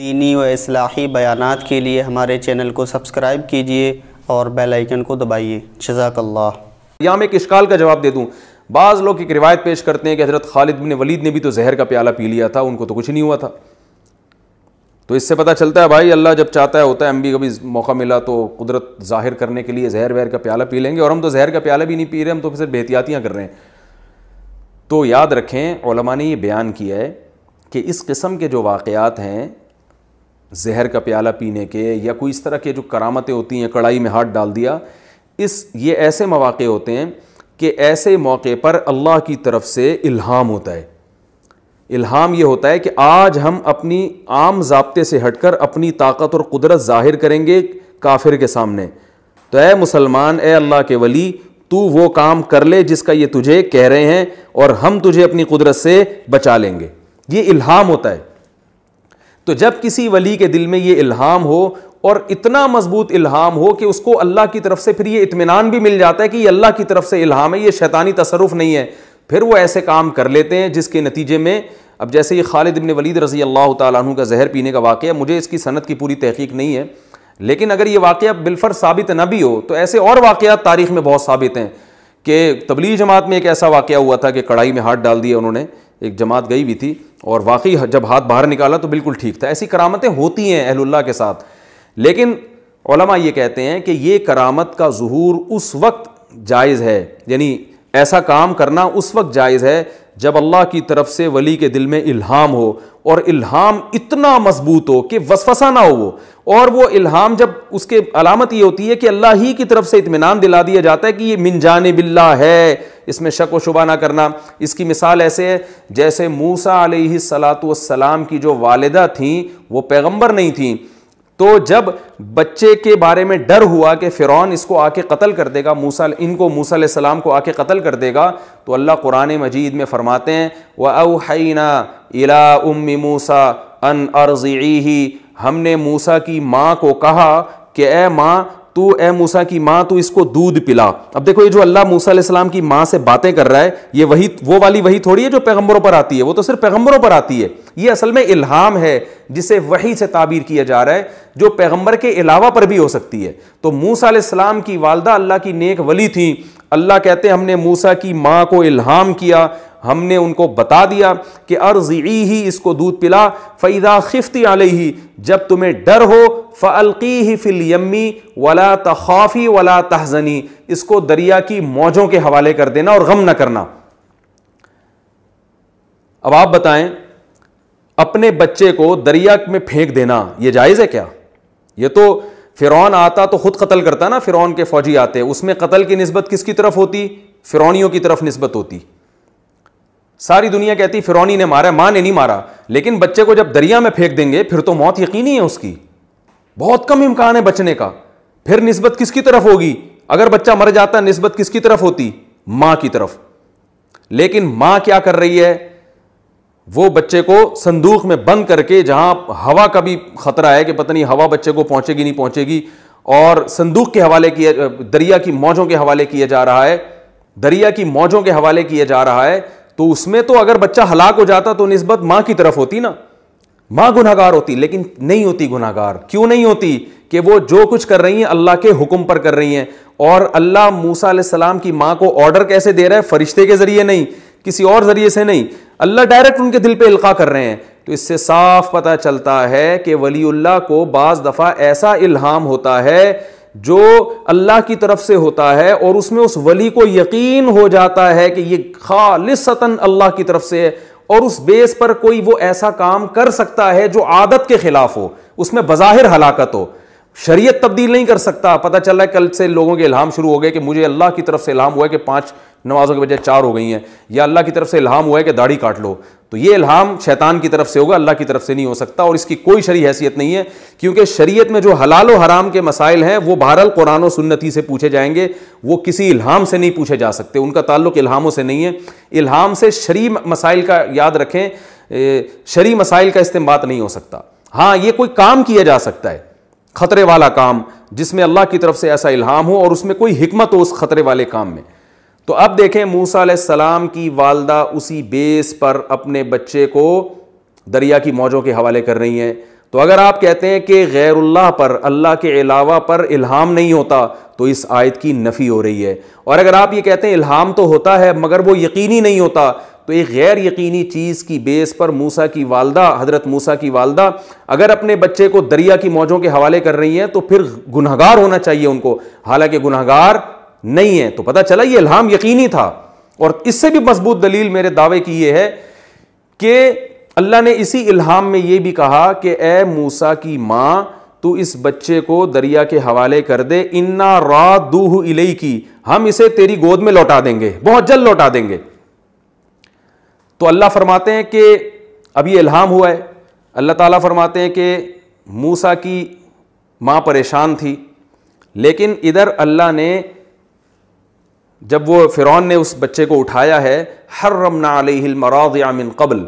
दीनी व असलाही बयानात के लिए हमारे चैनल को सब्सक्राइब कीजिए और बेल आइकन को दबाइए जजाकल्ला यहाँ मैं एक इश्काल का जवाब दे दूँ बाज़ लोग एक रिवायत पेश करते हैं कि हज़रत खालिद बिन वलीद ने भी तो जहर का प्याला पी लिया था उनको तो कुछ नहीं हुआ था तो इससे पता चलता है भाई अल्लाह जब चाहता है होता है हम भी कभी मौका मिला तो कुदरत जाहिर करने के लिए जहर वहर का प्याला पी लेंगे और हम तो जहर का प्याला भी नहीं पी रहे हम तो फिर बेहतियातियाँ कर रहे हैं तो याद रखें ने यह बयान किया है कि इस किस्म के जो वाक़ात हैं जहर का प्याला पीने के या कोई इस तरह के जो करामतें होती हैं कढ़ाई में हाथ डाल दिया इस ये ऐसे मौाक़े होते हैं कि ऐसे मौके पर अल्लाह की तरफ से इल्हाम होता है इल्हाम ये होता है कि आज हम अपनी आम जबते से हटकर अपनी ताकत और कुदरत ज़ाहिर करेंगे काफिर के सामने तो ए मुसलमान ए अल्लाह के वली तू वो काम कर ले जिसका ये तुझे कह रहे हैं और हम तुझे अपनी कुदरत से बचा लेंगे ये इल्हाम होता है तो जब किसी वली के दिल में ये इल्हाम हो और इतना मजबूत इल्हाम हो कि उसको अल्लाह की तरफ से फिर ये इतमान भी मिल जाता है कि ये अल्लाह की तरफ से इल्हाम है ये शैतानी तसरुफ़ नहीं है फिर वो ऐसे काम कर लेते हैं जिसके नतीजे में अब जैसे ये खालिद इबन वलीद रजी अल्लाह तु का जहर पीने का वाक़ मुझे इसकी सनत की पूरी तहकीक नहीं है लेकिन अगर ये वाक़ बिलफर साबित ना भी हो तो ऐसे और वाक़ तारीख़ में बहुत साबित हैं कि तबलीग जमात में एक ऐसा वाक़ हुआ था कि कढ़ाई में हाथ डाल दिया उन्होंने एक जमात गई हुई थी और वाकई जब हाथ बाहर निकाला तो बिल्कुल ठीक था ऐसी करामतें होती हैं अहलुल्ला के साथ लेकिन ये कहते हैं कि ये करामत का जहूर उस वक्त जायज़ है यानी ऐसा काम करना उस वक्त जायज़ है जब अल्लाह की तरफ से वली के दिल में इल्हाम हो और इल्हाम इतना मजबूत हो कि वसफसा ना हो वो और वो इल्हाम जब उसके अलामत ये होती है कि अल्लाह ही की तरफ से इतमान दिला दिया जाता है कि ये मिनजान बिल्ला है इसमें शक व शुबा ना करना इसकी मिसाल ऐसे है जैसे मूसा सलात सलाम की जो वालदा थी वो पैगम्बर नहीं थी तो जब बच्चे के बारे में डर हुआ कि फ़िरौन इसको आके कत्ल कर देगा मूसा इनको मूसा सलाम को आके कत्ल कर देगा तो अल्लाह कुरान मजीद में फ़रमाते हैं व अना इला उम मूसा अन अर्जी हमने मूसा की माँ को कहा कि ए माँ तू ए मूसा की माँ तू इसको दूध पिला अब देखो ये जो अल्लाह मूसा सलाम की माँ से बातें कर रहा है ये वही वो वाली वही थोड़ी है जो पैगंबरों पर आती है वो तो सिर्फ पैगंबरों पर आती है ये असल में इल्हाम है जिसे वही से ताबीर किया जा रहा है जो पैगंबर के अलावा पर भी हो सकती है तो मूसा सलाम की वालदा अल्लाह की नेक वली थी अल्लाह कहते हमने मूसा की माँ को इल्हाम किया हमने उनको बता दिया कि अर्जी ही इसको दूध पिला फ़ैदा खिफ्ती आलही जब तुम्हें डर हो फ़लकी ही फिल यम्मी वला तखाफ़ी वला तहजनी इसको दरिया की मौजों के हवाले कर देना और गम ना करना अब आप बताएं अपने बच्चे को दरिया में फेंक देना यह जायज़ है क्या ये तो फ़िरौन आता तो ख़ुद कत्ल करता ना फ़िरौन के फ़ौजी आते उसमें कत्ल की नस्बत किसकी तरफ होती फ़िरौनियों की तरफ नस्बत होती सारी दुनिया कहती फिरौनी ने मारा माँ ने नहीं मारा लेकिन बच्चे को जब दरिया में फेंक देंगे फिर तो मौत यकीनी है उसकी बहुत कम इम्कान है बचने का फिर नस्बत किसकी तरफ होगी अगर बच्चा मर जाता नस्बत किसकी तरफ होती माँ की तरफ लेकिन माँ क्या कर रही है वो बच्चे को संदूक में बंद करके जहां हवा का भी खतरा है कि पता नहीं हवा बच्चे को पहुंचेगी नहीं पहुंचेगी और संदूक के हवाले किया दरिया की मौजों के हवाले किया जा रहा है दरिया की मौजों के हवाले किया जा रहा है तो उसमें तो अगर बच्चा हलाक हो जाता तो नस्बत माँ की तरफ होती ना माँ गुनागार होती लेकिन नहीं होती गुनागार क्यों नहीं होती कि वो जो कुछ कर रही हैं अल्लाह के हुक्म पर कर रही हैं और अल्लाह मूसा सलाम की माँ को ऑर्डर कैसे दे रहा है फरिश्ते के जरिए नहीं किसी और जरिए से नहीं अल्लाह डायरेक्ट उनके दिल पे इल्का कर रहे हैं तो इससे साफ पता चलता है कि वली को बाज़ दफ़ा ऐसा इल्हाम होता है जो अल्लाह की तरफ से होता है और उसमें उस वली को यकीन हो जाता है कि ये खालिसतन अल्लाह की तरफ से है और उस बेस पर कोई वो ऐसा काम कर सकता है जो आदत के खिलाफ हो उसमें बज़ाहिर हलाकत हो शरीयत तब्दील नहीं कर सकता पता चल रहा है कल से लोगों के इल्हाम शुरू हो गए कि मुझे अल्लाह की तरफ से इल्हाम हुआ है कि पांच नमाजों के बजाय चार हो गई हैं या अल्लाह की तरफ से इल्हाम हुआ है कि दाढ़ी काट लो तो ये इल्हाम शैतान की तरफ से होगा अल्लाह की तरफ से नहीं हो सकता और इसकी कोई शरी हैसियत नहीं है क्योंकि शरीयत में जो हलाल और हराम के मसाइल हैं वो बहरल कुरान और सुन्नति से पूछे जाएंगे वो किसी इल्हाम से नहीं पूछे जा सकते उनका ताल्लुक इल्हामों से नहीं है इल्हाम से शरी मसाइल का याद रखें शरी मसाइल का इस्तेमाल नहीं हो सकता हाँ ये कोई काम किया जा सकता है खतरे वाला काम जिसमें अल्लाह की तरफ से ऐसा इल्हाम हो और उसमें कोई हमत हो उस खतरे वाले काम में तो अब देखें मूसा सलाम की वालदा उसी बेस पर अपने बच्चे को दरिया की मौजों के हवाले कर रही हैं तो अगर आप कहते हैं कि गैरुल्लाह पर अल्लाह के अलावा पर इल्हाम नहीं होता तो इस आयत की नफ़ी हो रही है और अगर आप ये कहते हैं इल्हाम तो होता है मगर वो यकीनी नहीं होता तो एक गैर यकीनी चीज़ की बेस पर मूसा की वालदा हज़रत मूसा की वालदा अगर अपने बच्चे को दरिया की मौजों के हवाले कर रही हैं तो फिर गुनहगार होना चाहिए उनको हालांकि गुनहगार नहीं है तो पता चला ये इल्हाम यकीनी था और इससे भी मजबूत दलील मेरे दावे की ये है कि अल्लाह ने इसी इल्हाम में ये भी कहा कि ए मूसा की माँ तू इस बच्चे को दरिया के हवाले कर दे इन्ना रा दूह इले की हम इसे तेरी गोद में लौटा देंगे बहुत जल्द लौटा देंगे तो अल्लाह फरमाते हैं कि अभी इल्हाम हुआ है अल्लाह ताला फरमाते हैं कि मूसा की माँ परेशान थी लेकिन इधर अल्लाह ने जब वो फ़िरौन ने उस बच्चे को उठाया है हर रमना मराद यामिन कबल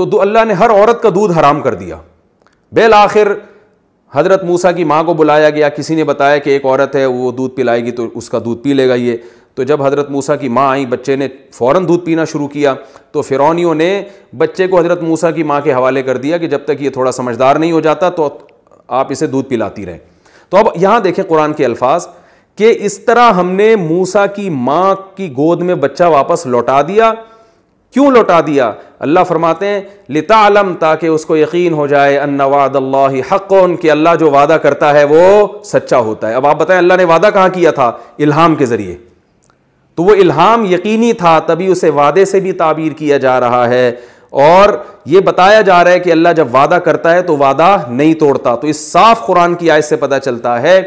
तो अल्लाह ने हर औरत का दूध हराम कर दिया बेल आखिर हज़रत मूसा की माँ को बुलाया गया किसी ने बताया कि एक औरत है वो दूध पिलाएगी तो उसका दूध पी लेगा ये तो जब हज़रत मूसा की माँ आई बच्चे ने फ़ौर दूध पीना शुरू किया तो फ़िरौनियों ने बच्चे को हज़रत मूसा की माँ के हवाले कर दिया कि जब तक ये थोड़ा समझदार नहीं हो जाता तो आप इसे दूध पिलाती रहें तो अब यहाँ देखें कुरान के अल्फाज कि इस तरह हमने मूसा की माँ की गोद में बच्चा वापस लौटा दिया क्यों लौटा दिया अल्लाह फरमाते हैं लिता आलम ताकि उसको यकीन हो जाए अन्नवाद अल्लाह हक कि अल्लाह जो वादा करता है वो सच्चा होता है अब आप बताएं अल्लाह ने वादा कहाँ किया था इल्हाम के ज़रिए तो वो इल्हाम यकीनी था तभी उसे वादे से भी ताबीर किया जा रहा है और ये बताया जा रहा है कि अल्लाह जब वादा करता है तो वादा नहीं तोड़ता तो इस साफ कुरान की आयत से पता चलता है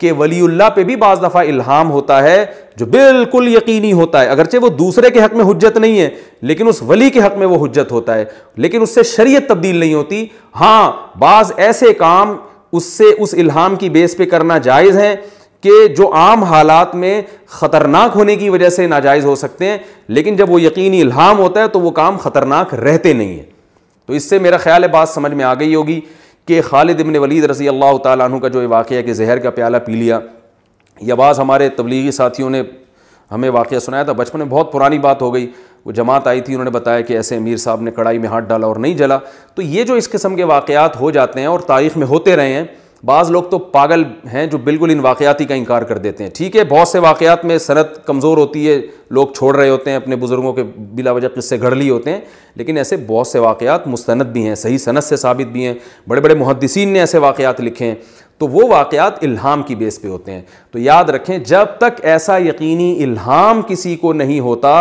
कि वलीउल्ला पे भी बाज़ दफ़ा इल्हाम होता है जो बिल्कुल यकीनी होता है अगरचे वो दूसरे के हक में हजत नहीं है लेकिन उस वली के हक में वो हजत होता है लेकिन उससे शरीयत तब्दील नहीं होती हाँ बाज़ ऐसे काम उससे उस इल्हाम की बेस पे करना जायज़ है कि जो आम हालात में ख़तरनाक होने की वजह से नाजायज़ हो सकते हैं लेकिन जब वो यकीनी इल्हाम होता है तो वो काम ख़तरनाक रहते नहीं हैं तो इससे मेरा ख्याल है बात समझ में आ गई होगी कि खालिद इबन वलीद रजी अल्लाह तु का जो वाक़ कि जहर का प्याला पी लिया या बाज़ हमारे तबलीगी साथियों ने हमें वाक़ सुनाया था बचपन में बहुत पुरानी बात हो गई वो जमात आई थी उन्होंने बताया कि ऐसे अमीर साहब ने कढ़ाई में हाथ डाला और नहीं जला तो ये जो इस किस्म के वाक़ात हो जाते हैं और तारीख़ में होते रहे हैं बाज़ लोग तो पागल हैं जो बिल्कुल इन वाक़ाती का इनकार कर देते हैं ठीक है बहुत से वाक़ात में सनत कमज़ोर होती है लोग छोड़ रहे होते हैं अपने बुज़ुर्गों के बिला वजह किस्से घड़ लिए होते हैं लेकिन ऐसे बहुत से वाक़ात मुस्ंद भी हैं सही सनत से साबित भी हैं बड़े बड़े मुहदसिन ने ऐसे वाक़ात लिखे हैं तो वो वाक़ात इल्हाम की बेस पे होते हैं तो याद रखें जब तक ऐसा यकीनी इल्हाम किसी को नहीं होता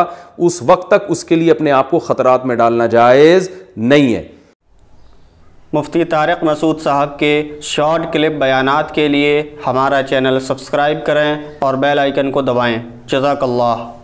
उस वक्त तक उसके लिए अपने आप को ख़तरात में डालना जायज़ नहीं है मुफ्ती तारक मसूद साहब के शॉर्ट क्लिप बयान के लिए हमारा चैनल सब्सक्राइब करें और बेल आइकन को दबाएँ जजाकल्ला